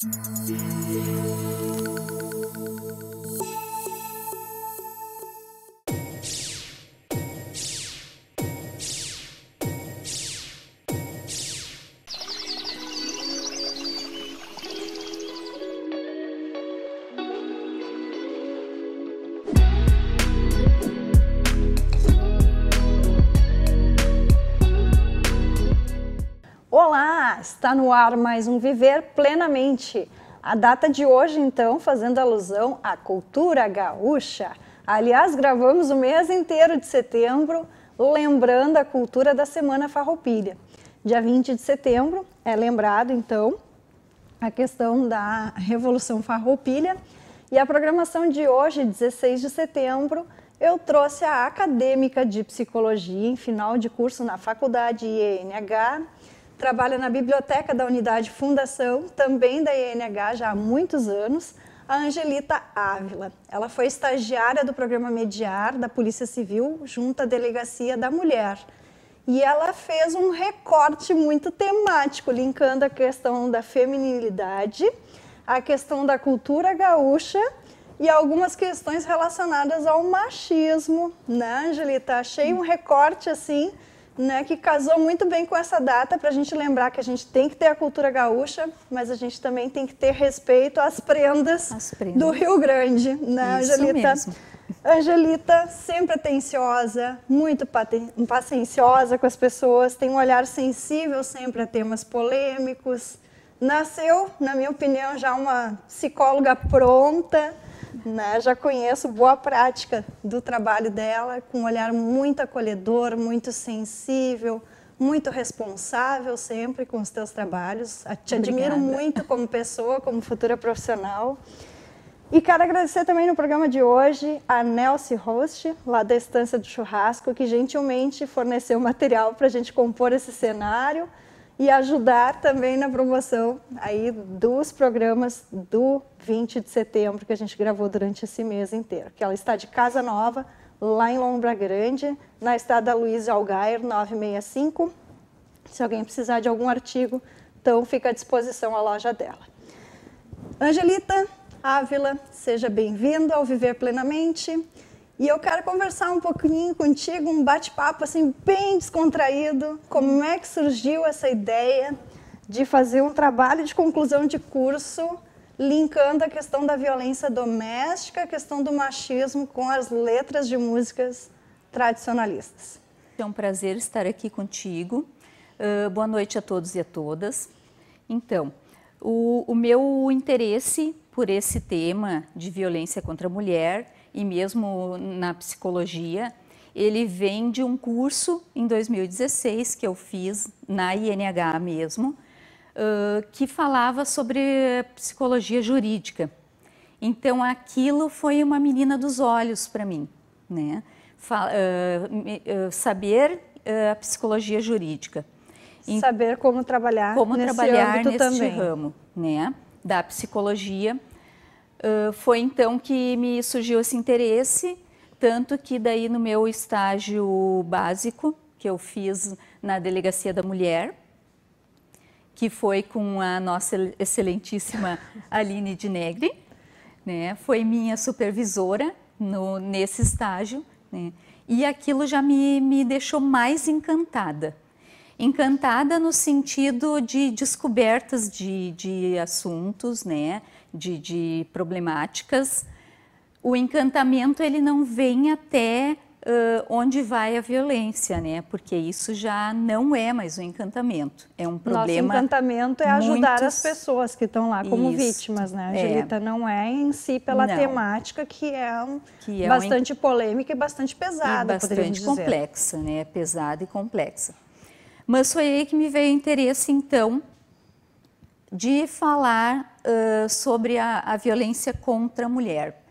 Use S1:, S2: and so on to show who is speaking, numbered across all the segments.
S1: Música ar mais um Viver Plenamente. A data de hoje, então, fazendo alusão à cultura gaúcha. Aliás, gravamos o mês inteiro de setembro lembrando a cultura da Semana Farroupilha. Dia 20 de setembro é lembrado, então, a questão da Revolução Farroupilha. E a programação de hoje, 16 de setembro, eu trouxe a acadêmica de psicologia em final de curso na faculdade INH, Trabalha na biblioteca da unidade Fundação, também da INH já há muitos anos, a Angelita Ávila. Ela foi estagiária do programa Mediar da Polícia Civil junto à Delegacia da Mulher. E ela fez um recorte muito temático, linkando a questão da feminilidade, a questão da cultura gaúcha e algumas questões relacionadas ao machismo, né, Angelita? Achei um recorte assim né, que casou muito bem com essa data para a gente lembrar que a gente tem que ter a cultura gaúcha, mas a gente também tem que ter respeito às prendas, As prendas. do Rio Grande, né, Isso Angelita? Mesmo. Angelita sempre atenciosa, muito pacienciosa com as pessoas, tem um olhar sensível sempre a temas polêmicos. Nasceu, na minha opinião, já uma psicóloga pronta né? Já conheço boa prática do trabalho dela, com um olhar muito acolhedor, muito sensível, muito responsável sempre com os teus trabalhos. Te Obrigada. admiro muito como pessoa, como futura profissional. E quero agradecer também no programa de hoje a Nelce Host, lá da Estância do Churrasco, que gentilmente forneceu material para a gente compor esse cenário e ajudar também na promoção aí dos programas do 20 de setembro que a gente gravou durante esse mês inteiro. Que ela está de Casa Nova, lá em Lombra Grande, na estrada Luiz Algair 965. Se alguém precisar de algum artigo, então fica à disposição a loja dela. Angelita Ávila, seja bem-vinda ao Viver Plenamente. E eu quero conversar um pouquinho contigo, um bate-papo assim bem descontraído. Como é que surgiu essa ideia de fazer um trabalho de conclusão de curso linkando a questão da violência doméstica, a questão do machismo com as letras de músicas tradicionalistas? É um prazer estar aqui contigo.
S2: Uh, boa noite a todos e a todas. Então, o, o meu interesse por esse tema de violência contra a mulher e mesmo na psicologia, ele vem de um curso em 2016 que eu fiz na INH mesmo, uh, que falava sobre psicologia jurídica. Então aquilo foi uma menina dos olhos para mim, né? uh, saber a psicologia jurídica. Saber como trabalhar como nesse trabalhar nesse também. ramo, né? Da psicologia ah, foi então que me surgiu esse interesse, tanto que daí no meu estágio básico, que eu fiz na Delegacia da Mulher, que foi com a nossa excelentíssima Aline de Negre, né? foi minha supervisora no, nesse estágio, né? e aquilo já me, me deixou mais encantada. Encantada no sentido de descobertas de, de assuntos, né? de, de problemáticas, o encantamento ele não vem até uh, onde vai a violência, né? Porque isso já não é mais um encantamento, é um problema. Nosso
S1: encantamento é ajudar muitos... as pessoas que estão lá como isso. vítimas, né, Angelita? É. Não é em si pela não. temática que é, um, que é bastante
S2: um... polêmica e bastante pesada, e bastante complexa, né? Pesada e complexa. Mas foi aí que me veio o interesse, então, de falar sobre a, a, violência contra a mulher.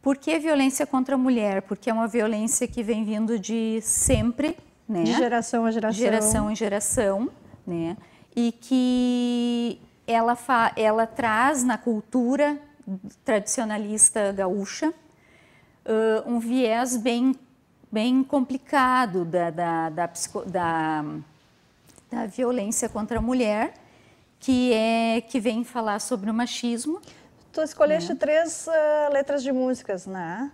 S2: Por que violência contra a mulher? Porque é uma violência que vem vindo de sempre, né? De geração a geração. Geração em geração, né? E que ela, ela traz na cultura tradicionalista gaúcha uh, um viés bem, bem complicado da, da, da, da, da violência contra a mulher, que é que vem falar sobre o
S1: machismo. Tu escolheste né? três uh, letras de músicas, né?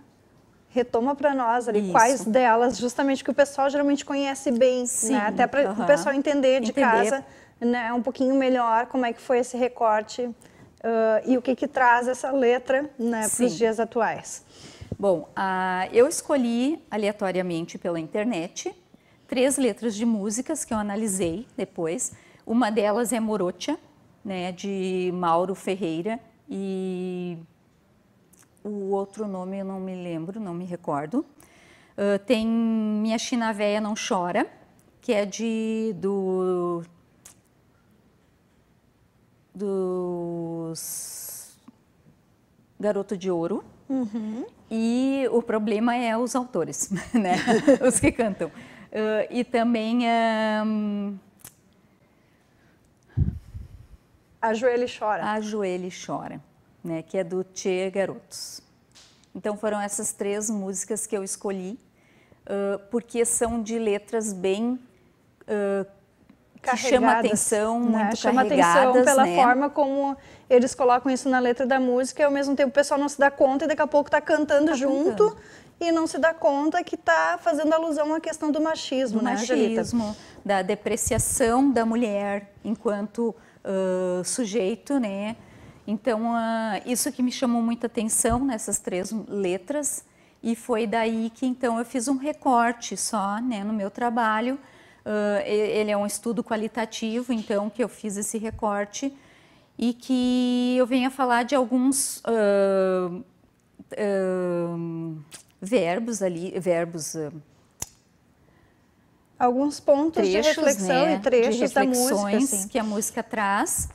S1: Retoma para nós ali Isso. quais delas, justamente que o pessoal geralmente conhece bem, né? Sim, né? até para o pessoal entender de entender. casa, né, um pouquinho melhor como é que foi esse recorte uh, e o que que traz essa letra, né, para os dias atuais. Bom, uh,
S2: eu escolhi aleatoriamente pela internet três letras de músicas que eu analisei depois uma delas é Morocha, né, de Mauro Ferreira, e o outro nome eu não me lembro, não me recordo. Uh, tem Minha China Véia Não Chora, que é de do dos Garoto de Ouro. Uhum. E o problema é os autores, né? os que cantam. Uh, e também um, ah,
S1: Ajoelha e chora.
S2: Ajoelha e chora, né? Que é do Tchê Garotos. Então foram essas três músicas que eu escolhi, uh, porque são de letras bem uh,
S1: que chama atenção, né? muito chama atenção pela né? forma como eles colocam isso na letra da música e ao mesmo tempo o pessoal não se dá conta e daqui a pouco está cantando tá junto cantando. e não se dá conta que está fazendo alusão à questão do machismo, do né, machismo, Angelita? da
S2: depreciação da mulher enquanto sujeito, né? Então, uh, isso que me chamou muita atenção nessas três letras e foi daí que então eu fiz um recorte só, né, no meu trabalho. Uh, ele é um estudo qualitativo, então que eu fiz esse recorte e que eu venha falar de alguns verbos ali, verbos
S1: alguns pontos trechos, de reflexão
S2: né? e trechos de reflexões da música, assim. que a música traz,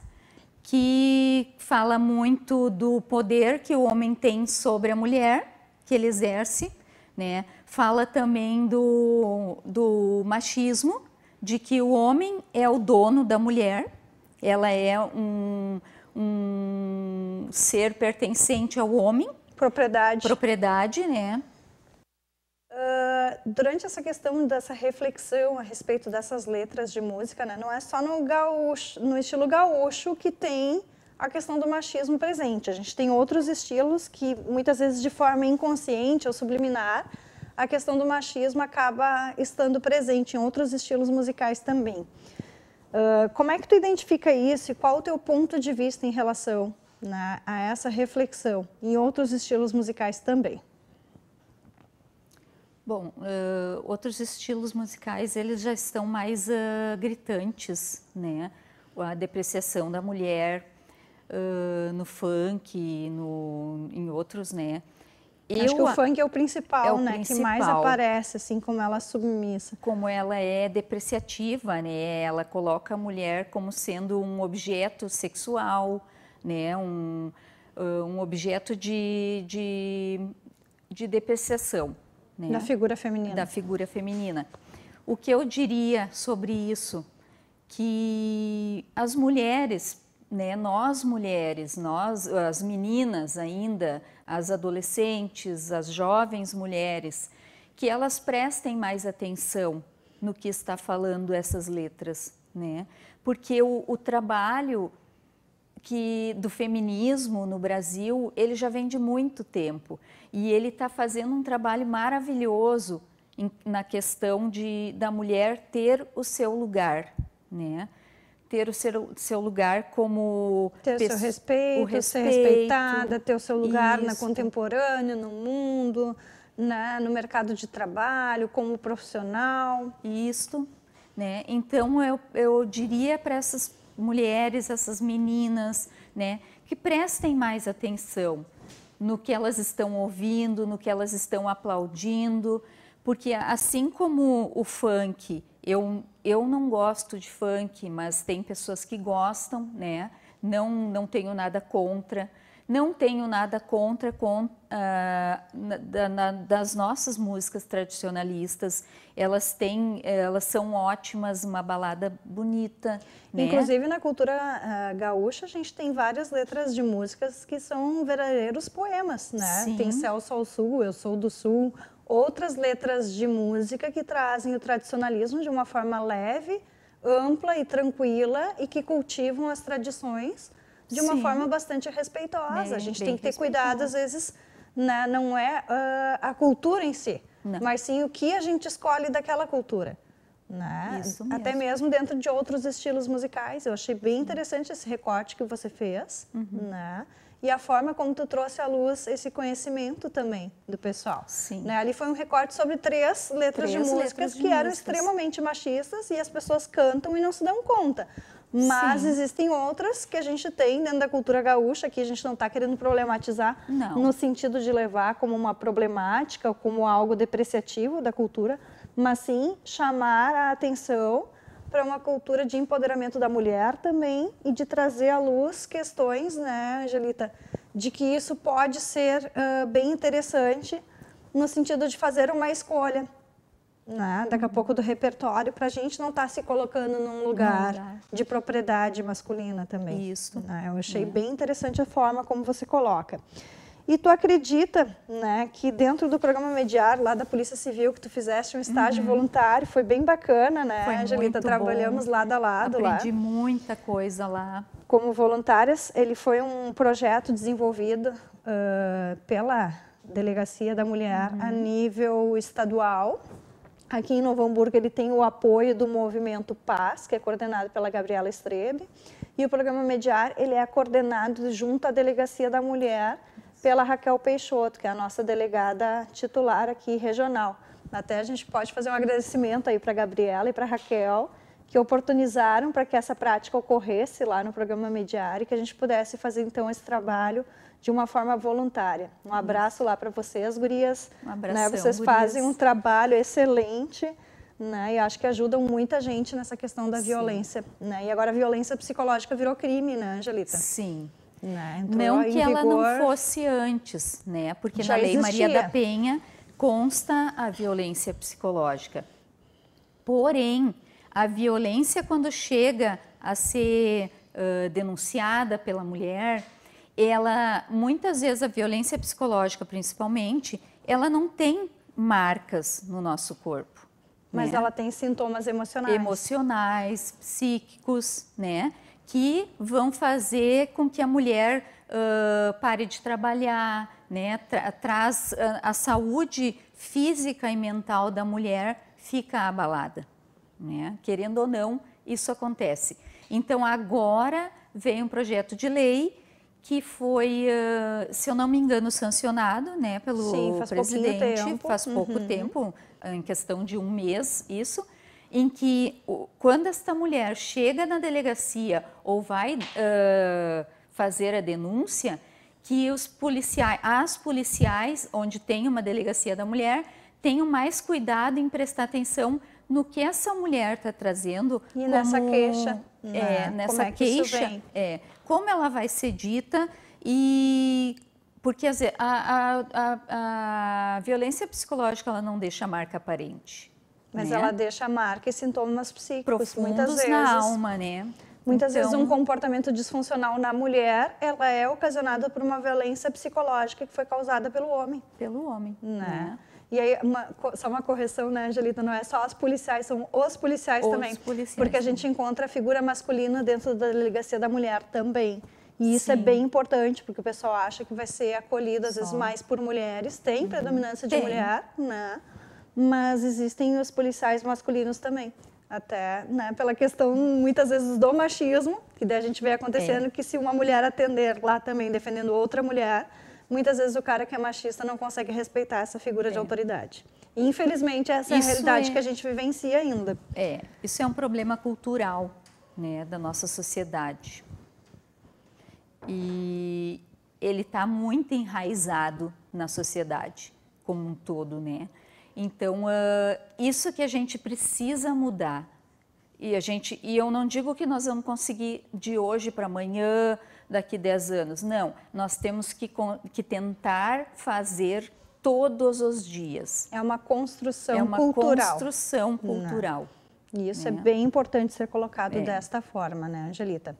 S2: que fala muito do poder que o homem tem sobre a mulher, que ele exerce, né? Fala também do, do machismo, de que o homem é o dono da mulher, ela é um, um ser pertencente ao homem. Propriedade. Propriedade, né?
S1: Ah, durante essa questão dessa reflexão a respeito dessas letras de música, né, não é só no, gaúcho, no estilo gaúcho que tem a questão do machismo presente. A gente tem outros estilos que, muitas vezes de forma inconsciente ou subliminar, a questão do machismo acaba estando presente em outros estilos musicais também. Uh, como é que tu identifica isso e qual o teu ponto de vista em relação né, a essa reflexão em outros estilos musicais também?
S2: Bom, uh, outros estilos musicais eles já estão mais uh, gritantes, né? A depreciação da mulher uh, no funk, no, em outros, né?
S1: Eu, Acho que o funk é o principal, é
S2: o né? Principal. Que mais aparece, assim, como ela é submissa. Como ela é depreciativa, né? Ela coloca a mulher como sendo um objeto sexual, né? Um, um objeto de, de, de depreciação. Né? Da figura feminina. Da figura feminina. O que eu diria sobre isso? Que as mulheres, né, nós mulheres, nós, as meninas ainda, as adolescentes, as jovens mulheres, que elas prestem mais atenção no que está falando essas letras, né? Porque o, o trabalho que do feminismo no Brasil, ele já vem de muito tempo e ele está fazendo um trabalho maravilhoso em, na questão de, da mulher ter o seu lugar, né? Ter o seu, seu lugar como... Ter o seu respeito, o respeito, ser respeitada, ter o seu lugar isso. na contemporânea,
S1: no mundo, né? no mercado de trabalho, como profissional. Isto, né? Então,
S2: eu, eu diria para essas mulheres, essas meninas, né, que prestem mais atenção no que elas estão ouvindo, no que elas estão aplaudindo, porque assim como o funk, eu, eu não gosto de funk, mas tem pessoas que gostam, né? Não, não tenho nada contra não tenho nada contra com ah, na, das nossas músicas tradicionalistas. Elas têm, elas são ótimas, uma balada
S1: bonita. Né? Inclusive na cultura ah, gaúcha a gente tem várias letras de músicas que são verdadeiros poemas, né? Sim. Tem Celso ao Sul, Eu Sou do Sul, outras letras de música que trazem o tradicionalismo de uma forma leve, ampla e tranquila e que cultivam as tradições de uma Sim. forma bastante respeitosa. Bem, a gente tem que ter cuidado, às vezes, né? não é uh, a cultura em si, não. mas sim o que a gente escolhe daquela cultura. Né? Mesmo. Até mesmo dentro de outros estilos musicais. Eu achei bem interessante esse recorte que você fez, uhum. né? E a forma como tu trouxe à luz esse conhecimento também do pessoal. Sim. Né? Ali foi um recorte sobre três letras três de músicas letras de que músicas. eram extremamente machistas e as pessoas cantam e não se dão conta. Mas Sim. existem outras que a gente tem dentro da cultura gaúcha, que a gente não está querendo problematizar não. no sentido de levar como uma problemática como algo depreciativo da cultura, mas sim chamar a atenção para uma cultura de empoderamento da mulher também e de trazer à luz questões, né, Angelita, de que isso pode ser uh, bem interessante no sentido de fazer uma escolha, né? daqui a uhum. pouco do repertório, para a gente não estar tá se colocando num lugar de propriedade masculina também. Isso. Né? Eu achei é. bem interessante a forma como você coloca. E tu acredita, né, que dentro do programa Mediar, lá da Polícia Civil, que tu fizeste um estágio uhum. voluntário, foi bem bacana, né, foi Angelita? Trabalhamos bom. lado a lado Aprendi lá. Aprendi muita coisa lá. Como voluntárias, ele foi um projeto desenvolvido uh, pela Delegacia da Mulher uhum. a nível estadual, Aqui em Novo Hamburgo ele tem o apoio do Movimento Paz, que é coordenado pela Gabriela Estrebe, e o programa Mediar ele é coordenado junto à Delegacia da Mulher pela Raquel Peixoto, que é a nossa delegada titular aqui regional. Até a gente pode fazer um agradecimento aí para a Gabriela e para a Raquel, que oportunizaram para que essa prática ocorresse lá no programa Mediar e que a gente pudesse fazer então esse trabalho de uma forma voluntária. Um abraço lá para vocês, gurias. Um abraço. né? Vocês gurias. fazem um trabalho excelente. Né? E acho que ajudam muita gente nessa questão da Sim. violência, né? E agora a violência psicológica virou crime, né, Angelita? Sim. Né? Não que vigor... ela não
S2: fosse antes, né? Porque Já na Lei existia. Maria da Penha consta a violência psicológica. Porém, a violência quando chega a ser uh, denunciada pela mulher, ela muitas vezes a violência psicológica, principalmente, ela não tem marcas no nosso corpo.
S1: Mas né? ela tem sintomas emocionais.
S2: Emocionais, psíquicos, né? Que vão fazer com que a mulher uh, pare de trabalhar, né? Tra traz uh, a saúde física e mental da mulher fica abalada, né? Querendo ou não, isso acontece. Então agora vem um projeto de lei que foi, se eu não me engano, sancionado, né, pelo Sim, faz presidente, tempo. faz pouco uhum. tempo, em questão de um mês, isso, em que quando esta mulher chega na delegacia ou vai uh, fazer a denúncia, que os policiais, as policiais, onde tem uma delegacia da mulher, tenham mais cuidado em prestar atenção no que essa mulher está trazendo. E como, nessa queixa. É, né? nessa como é que queixa. É, como ela vai ser dita e porque a, a, a, a violência psicológica ela não deixa marca aparente.
S1: Mas né? ela deixa marca e sintomas psíquicos Profundos muitas vezes. na alma, né? Muitas então... vezes um então comportamento disfuncional na mulher, ela é ocasionado por uma violência psicológica que foi causada pelo homem. Pelo homem, né? né? E aí, uma, só uma correção, né, Angelita? Não é só os policiais, são os policiais os também. Policiais, porque a gente encontra a figura masculina dentro da delegacia da mulher também. E isso é Sim. é bem importante, porque o pessoal acha que vai ser acolhido, às só. vezes, mais por mulheres. Tem uhum. predominância de Tem. mulher, né? Mas existem os policiais masculinos também até né, pela questão muitas vezes do machismo, que daí a gente vê acontecendo é. que se uma mulher atender lá também defendendo outra mulher, muitas vezes o cara que é machista não consegue respeitar essa figura é. de autoridade. E, infelizmente, essa isso é a realidade é... que a
S2: gente vivencia ainda. É, isso é um problema cultural né, da nossa sociedade. E ele está muito enraizado na sociedade como um todo, né? Então, uh, isso que a gente precisa mudar. E a gente, e eu não digo que nós vamos conseguir de hoje para amanhã, daqui 10 anos. Não, nós temos que, que tentar fazer todos os dias. É
S1: uma construção cultural. É uma cultural. construção né? cultural. isso é né? bem importante ser colocado é. desta forma, né, Angelita?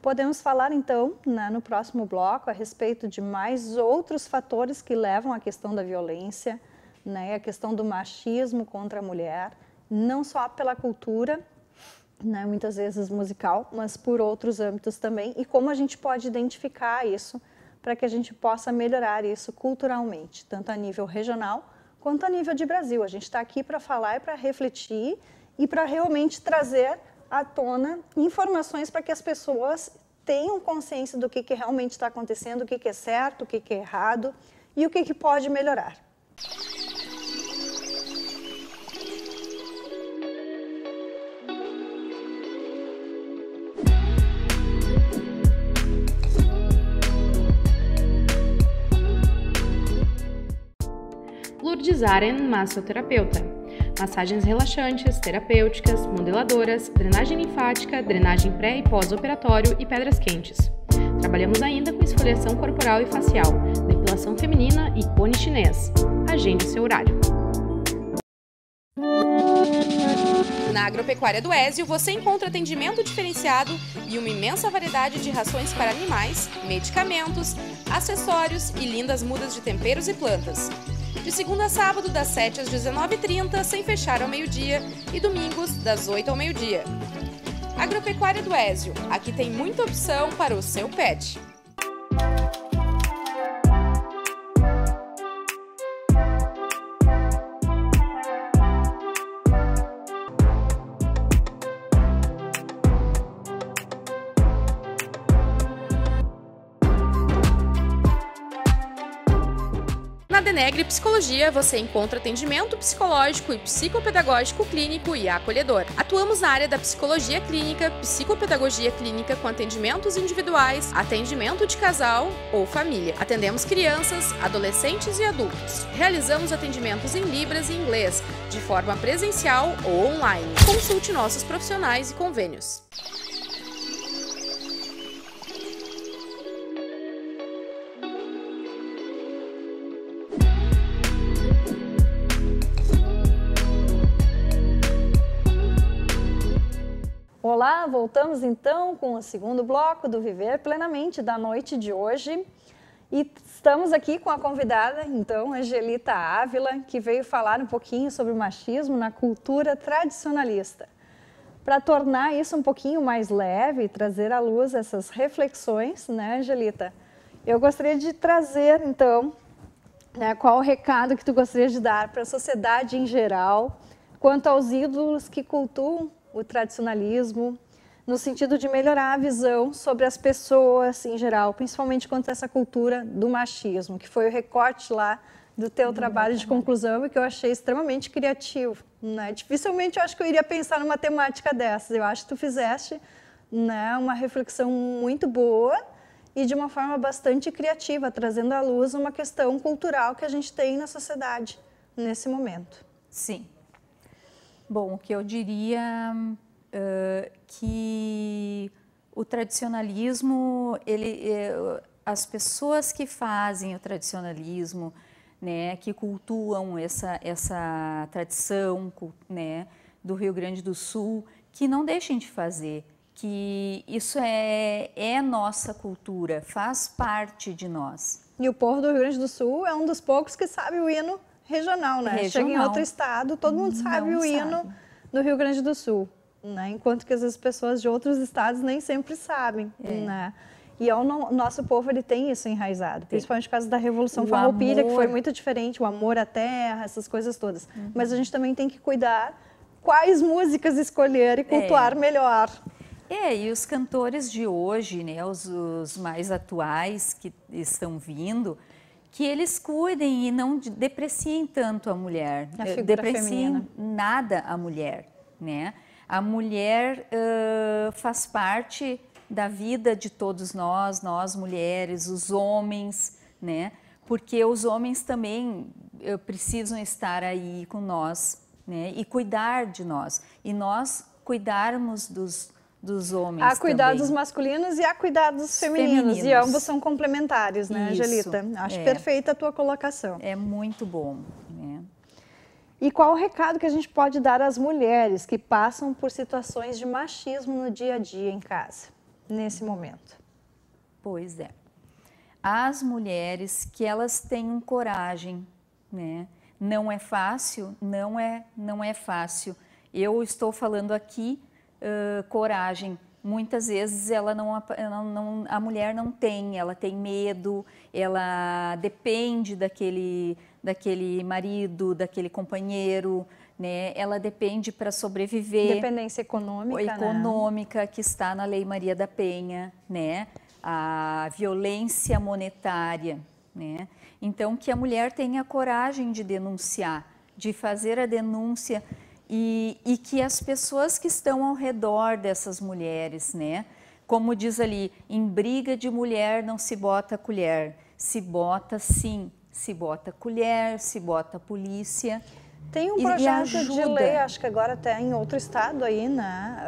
S1: Podemos falar então, né, no próximo bloco, a respeito de mais outros fatores que levam à questão da violência, né, a questão do machismo contra a mulher, não só pela cultura, né, muitas vezes musical, mas por outros âmbitos também, e como a gente pode identificar isso para que a gente possa melhorar isso culturalmente, tanto a nível regional quanto a nível de Brasil. A gente está aqui para falar e para refletir e para realmente trazer à tona informações para que as pessoas tenham consciência do que, que realmente está acontecendo, o que, que é certo, o que, que é errado e o que, que pode melhorar.
S3: Lurdizar é massoterapeuta. Massagens relaxantes, terapêuticas, modeladoras, drenagem linfática, drenagem pré e pós-operatório e pedras quentes. Trabalhamos ainda com esfoliação corporal e facial, depilação feminina e cone chinês. Agende seu horário. Na Agropecuária do Ézio, você encontra atendimento diferenciado e uma imensa variedade de rações para animais, medicamentos, acessórios e lindas mudas de temperos e plantas de segunda a sábado, das 7 às 19h30, sem fechar ao meio-dia, e domingos, das 8 ao meio-dia. Agropecuária do Ézio, aqui tem muita opção para o seu pet. Denegre Psicologia você encontra atendimento psicológico e psicopedagógico clínico e acolhedor. Atuamos na área da psicologia clínica, psicopedagogia clínica com atendimentos individuais, atendimento de casal ou família. Atendemos crianças, adolescentes e adultos. Realizamos atendimentos em Libras e inglês, de forma presencial ou online. Consulte nossos profissionais e convênios.
S1: voltamos então com o segundo bloco do Viver Plenamente da noite de hoje. E estamos aqui com a convidada, então, Angelita Ávila, que veio falar um pouquinho sobre o machismo na cultura tradicionalista. Para tornar isso um pouquinho mais leve e trazer à luz essas reflexões, né, Angelita? Eu gostaria de trazer, então, né, qual o recado que tu gostaria de dar para a sociedade em geral quanto aos ídolos que cultuam o tradicionalismo, no sentido de melhorar a visão sobre as pessoas em geral, principalmente quanto a essa cultura do machismo, que foi o recorte lá do teu trabalho de conclusão e que eu achei extremamente criativo. Né? Dificilmente eu acho que eu iria pensar numa temática dessas. Eu acho que tu fizeste né, uma reflexão muito boa e de uma forma bastante criativa, trazendo à luz uma questão cultural que a gente tem na sociedade nesse momento. Sim. Bom, o que eu diria
S2: que o tradicionalismo, ele, as pessoas que fazem o tradicionalismo, né, que cultuam essa, essa tradição né, do Rio Grande do Sul, que não deixem de fazer, que isso é, é nossa cultura, faz parte
S1: de nós. E o povo do Rio Grande do Sul é um dos poucos que sabe o hino regional, né? Regional. Chega em outro estado, todo mundo sabe não o hino do Rio Grande do Sul né? Enquanto que as pessoas de outros estados nem sempre sabem, é. né? E é o nosso povo ele tem isso enraizado, principalmente por causa da Revolução o Farroupilha, que foi muito diferente, o amor à terra, essas coisas todas. Uhum. Mas a gente também tem que cuidar quais músicas escolher e é. cultuar é. melhor.
S2: É, e os cantores de hoje, né, os, os mais atuais que estão vindo, que eles cuidem e não depreciem tanto a mulher, a eh, depreciem feminina. nada a mulher, né? A mulher uh, faz parte da vida de todos nós, nós mulheres, os homens, né? Porque os homens também uh, precisam estar aí com nós, né? E cuidar de nós. E nós cuidarmos dos, dos homens. Há cuidados também.
S1: masculinos e há cuidados femininos, femininos. E ambos são complementares, né, Isso, Angelita? Acho é. perfeita a tua colocação. É muito bom. E qual o recado que a gente pode dar às mulheres que passam por situações de machismo no dia a dia em casa, nesse momento? Pois é.
S2: As mulheres que elas têm coragem, né? Não é fácil, não é, não é fácil. Eu estou falando aqui uh, coragem. Muitas vezes ela não, ela não, a mulher não tem, ela tem medo, ela depende daquele daquele marido, daquele companheiro, né? Ela depende para sobreviver. Dependência
S1: econômica. Né? Econômica
S2: né? que está na Lei Maria da Penha, né? A violência monetária, né? Então que a mulher tenha a coragem de denunciar, de fazer a denúncia e, e que as pessoas que estão ao redor dessas mulheres, né? Como diz ali, em briga de mulher não se bota colher, se bota sim se bota colher, se bota polícia.
S1: Tem um projeto de lei, acho que agora até em outro estado aí, né?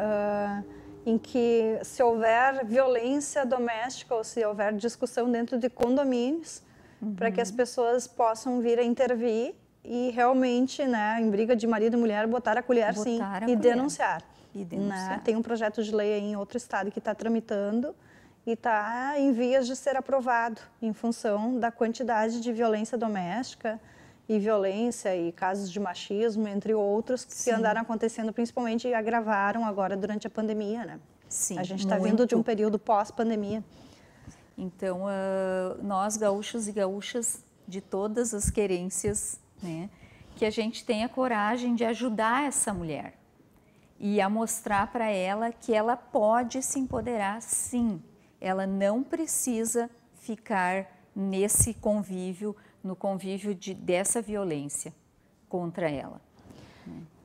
S1: Uh, em que se houver violência doméstica ou se houver discussão dentro de condomínios, uhum. para que as pessoas possam vir a intervir e realmente, né, em briga de marido e mulher, botar a colher botar sim a e, colher. Denunciar, e, né? Denunciar, né? Tem um projeto de lei aí em outro estado que está tramitando e está em vias de ser aprovado em função da quantidade de violência doméstica e violência e casos de machismo, entre outros, que Sim. andaram acontecendo principalmente e agravaram agora durante a pandemia, né? Sim, a gente está vindo de um período pós-pandemia.
S2: Então, uh, nós gaúchos e gaúchas de todas as querências, né, que a gente tenha coragem de ajudar essa mulher e a mostrar para ela que ela pode se empoderar, sim, ela não precisa ficar nesse convívio, no convívio de, dessa violência contra
S1: ela.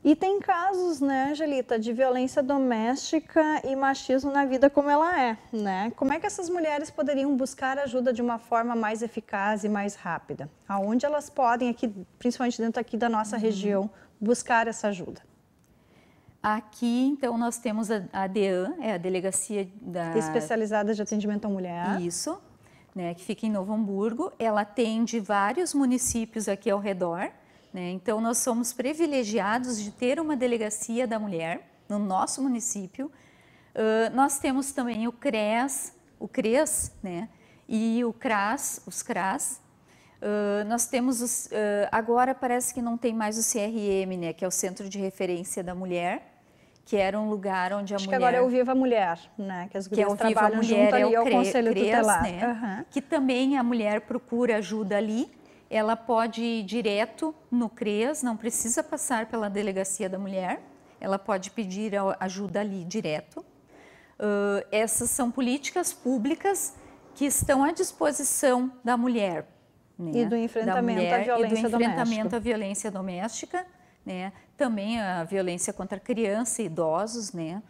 S1: E tem casos, né, Angelita, de violência doméstica e machismo na vida como ela é, né? Como é que essas mulheres poderiam buscar ajuda de uma forma mais eficaz e mais rápida? Aonde elas podem aqui, principalmente dentro aqui da nossa uhum. região, buscar essa ajuda? Aqui, então, nós temos a, a
S2: DEAN, é a Delegacia da... Especializada de Atendimento à Mulher. Isso, né, que fica em Novo Hamburgo. Ela atende vários municípios aqui ao redor. Né? Então, nós somos privilegiados de ter uma Delegacia da Mulher no nosso município. Uh, nós temos também o CRES, o CRES, né, e o CRAS, os CRAS, Uh, nós temos os, uh, agora parece que não tem mais o CRM, né, que é o Centro de Referência da Mulher, que era um lugar onde a Acho mulher... que agora é o
S1: Viva Mulher, né? Que as mulheres que é trabalham Mulher, junto é ali é o Conselho CRES, Tutelar. Né? Uhum. Que também
S2: a mulher procura ajuda ali, ela pode ir direto no CRES, não precisa passar pela Delegacia da Mulher, ela pode pedir ajuda ali direto. Uh, essas são políticas públicas que estão à disposição da mulher. Né? E do enfrentamento da mulher, à violência doméstica. E do enfrentamento à violência doméstica, né? Também a violência contra criança e idosos, né?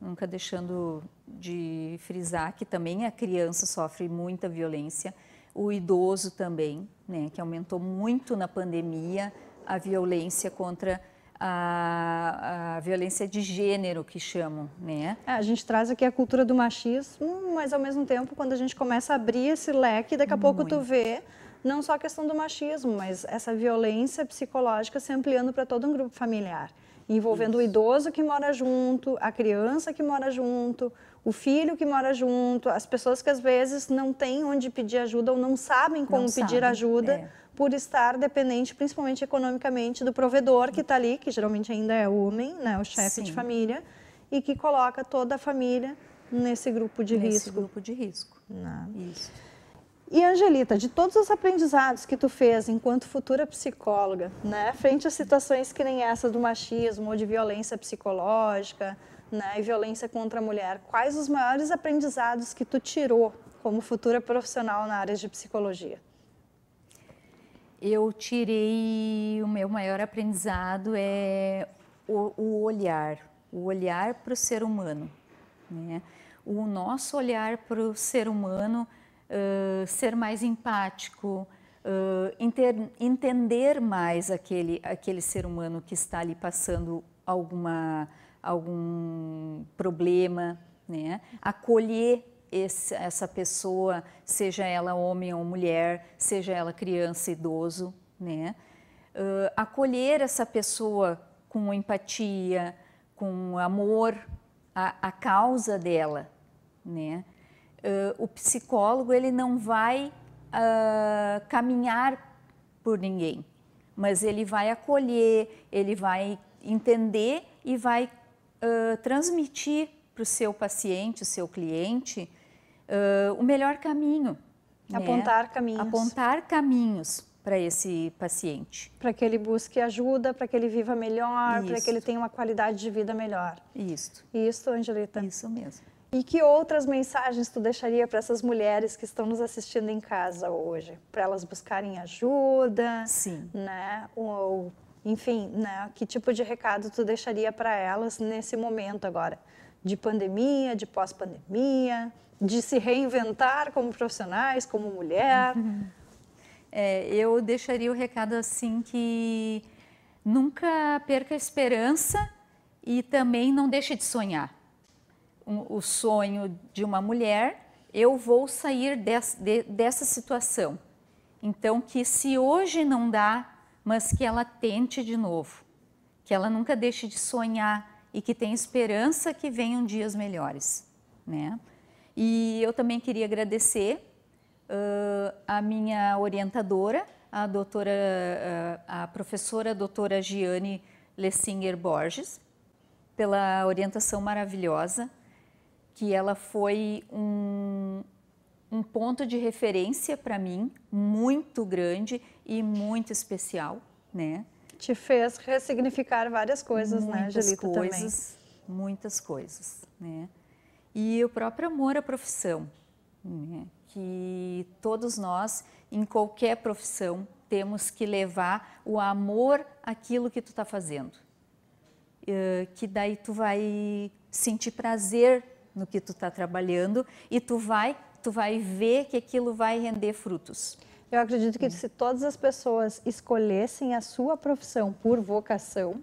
S2: Nunca deixando de frisar que também a criança sofre muita violência, o idoso também, né? Que aumentou muito na pandemia a violência contra a, a, violência de gênero que chamam, né?
S1: É, a gente traz aqui a cultura do machismo, mas ao mesmo tempo, quando a gente começa a abrir esse leque, daqui a Muito. pouco tu vê não só a questão do machismo, mas essa violência psicológica se ampliando para todo um grupo familiar, envolvendo Isso. o idoso que mora junto, a criança que mora junto, o filho que mora junto, as pessoas que às vezes não têm onde pedir ajuda ou não sabem como não pedir sabe. ajuda. É por estar dependente, principalmente economicamente, do provedor que está ali, que geralmente ainda é o homem, né, o chefe de família, e que coloca toda a família nesse grupo de nesse risco. Nesse grupo de risco. Não. Né. Isso. E Angelita, de todos os aprendizados que tu fez enquanto futura psicóloga, né, frente a situações que nem essa do machismo ou de violência psicológica, né, e violência contra a mulher, quais os maiores aprendizados que tu tirou como futura profissional na área de psicologia? Eu tirei o meu maior
S2: aprendizado é o, o olhar, o olhar para o ser humano, né? O nosso olhar para o ser humano eh, ser mais empático, uh, inter, entender mais aquele, aquele ser humano que está ali passando alguma, algum problema, né? acolher esse, essa pessoa, seja ela homem ou mulher, seja ela criança, idoso, né? Uh, acolher essa pessoa com empatia, com amor, a, a causa dela, né? uh, o psicólogo ele não vai uh, caminhar por ninguém, mas ele vai acolher, ele vai entender e vai uh, transmitir para o seu paciente, o seu cliente, ah, o melhor caminho.
S1: Né? Apontar né? caminhos. Apontar
S2: caminhos para esse paciente.
S1: Para que ele busque ajuda, para que ele viva melhor, para que ele tenha uma qualidade de vida melhor. Isso. Isso, Angelita. Isso mesmo. E que outras mensagens tu deixaria para essas mulheres que estão nos assistindo em casa hoje, para elas buscarem ajuda, Sim. né? Ou, enfim, né? Que tipo de recado tu deixaria para elas nesse momento agora, de pandemia, de pós-pandemia, de se reinventar como profissionais, como mulher? É, eu deixaria o recado assim que
S2: nunca perca a esperança e também não deixe de sonhar o sonho de uma mulher, eu vou sair dessa de, dessa situação. Então, que se hoje não dá, mas que ela tente de novo, que ela nunca deixe de sonhar e que tenha esperança que venham dias melhores, né? E eu também queria agradecer uh, a minha orientadora, a doutora, uh, a professora doutora Giane Lessinger Borges, pela orientação maravilhosa que ela foi um, um ponto de referência para mim muito grande e muito especial, né? Te fez
S1: ressignificar várias coisas, né, muitas né, Angelita, coisas,
S2: também. Muitas coisas, né? E o próprio amor à profissão, né? que todos nós, em qualquer profissão, temos que levar o amor àquilo que tu está fazendo. Eh, que daí tu vai sentir prazer no que tu está trabalhando e tu vai, tu vai ver que aquilo vai render
S1: frutos. Eu acredito que né? se todas as pessoas escolhessem a sua profissão por vocação,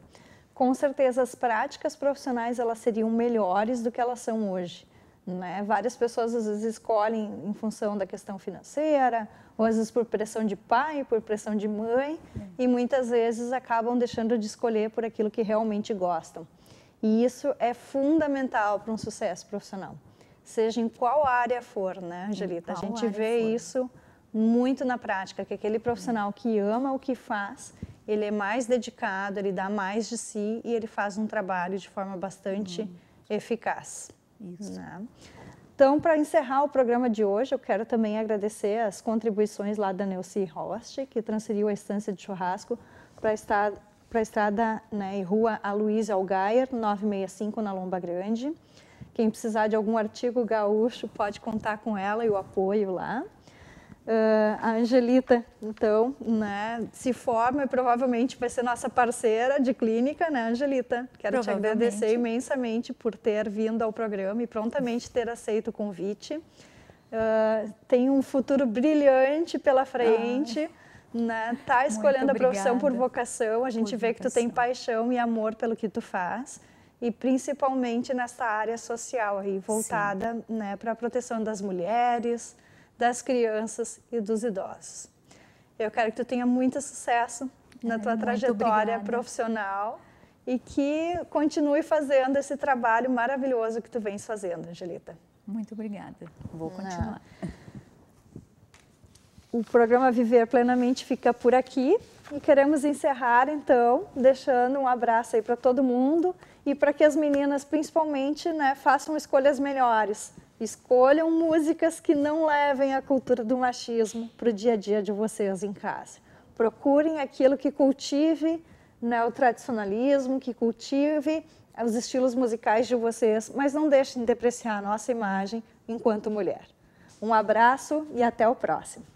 S1: com certeza as práticas profissionais elas seriam melhores do que elas são hoje. Né? Várias pessoas às vezes escolhem em função da questão financeira, ou às vezes por pressão de pai, por pressão de mãe, é. e muitas vezes acabam deixando de escolher por aquilo que realmente gostam. E isso é fundamental para um sucesso profissional, seja em qual área for, né, Angelita? A gente vê for. isso muito na prática, que aquele profissional que ama o que faz, ele é mais dedicado, ele dá mais de si e ele faz um trabalho de forma bastante hum. eficaz. Isso. Né? Então, para encerrar o programa de hoje, eu quero também agradecer as contribuições lá da Neuci Host, que transferiu a estância de churrasco para estar para a estrada né, Rua Aloysio Algaier 965, na Lomba Grande. Quem precisar de algum artigo gaúcho pode contar com ela e o apoio lá. Uh, a Angelita, então, né, se forma e provavelmente vai ser nossa parceira de clínica, né, Angelita? Quero te agradecer imensamente por ter vindo ao programa e prontamente ter aceito o convite. Uh, tem um futuro brilhante pela frente. Ah né, tá escolhendo a profissão por vocação, a gente por vê vocação. que tu tem paixão e amor pelo que tu faz e principalmente nessa área social aí voltada, Sim. né, para a proteção das mulheres, das crianças e dos idosos. Eu quero que tu tenha muito sucesso na é, tua é, trajetória profissional e que continue fazendo esse trabalho maravilhoso que tu vens fazendo, Angelita. Muito obrigada. Vou né? continuar. Não. O programa Viver Plenamente fica por aqui e queremos encerrar então deixando um abraço aí para todo mundo e para que as meninas principalmente, né, façam escolhas melhores. Escolham músicas que não levem a cultura do machismo para o dia a dia de vocês em casa. Procurem aquilo que cultive né, o tradicionalismo, que cultive os estilos musicais de vocês, mas não deixem de depreciar a nossa imagem enquanto mulher. Um abraço e até o próximo.